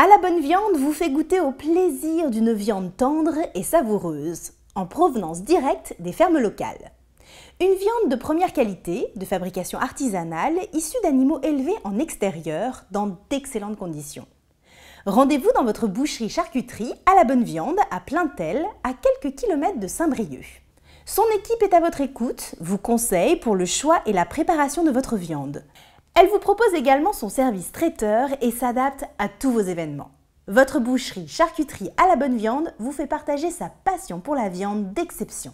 À la bonne viande vous fait goûter au plaisir d'une viande tendre et savoureuse, en provenance directe des fermes locales. Une viande de première qualité, de fabrication artisanale, issue d'animaux élevés en extérieur dans d'excellentes conditions. Rendez-vous dans votre boucherie charcuterie à la bonne viande à Plaintel, à quelques kilomètres de Saint-Brieuc. Son équipe est à votre écoute, vous conseille pour le choix et la préparation de votre viande. Elle vous propose également son service traiteur et s'adapte à tous vos événements. Votre boucherie charcuterie à la bonne viande vous fait partager sa passion pour la viande d'exception.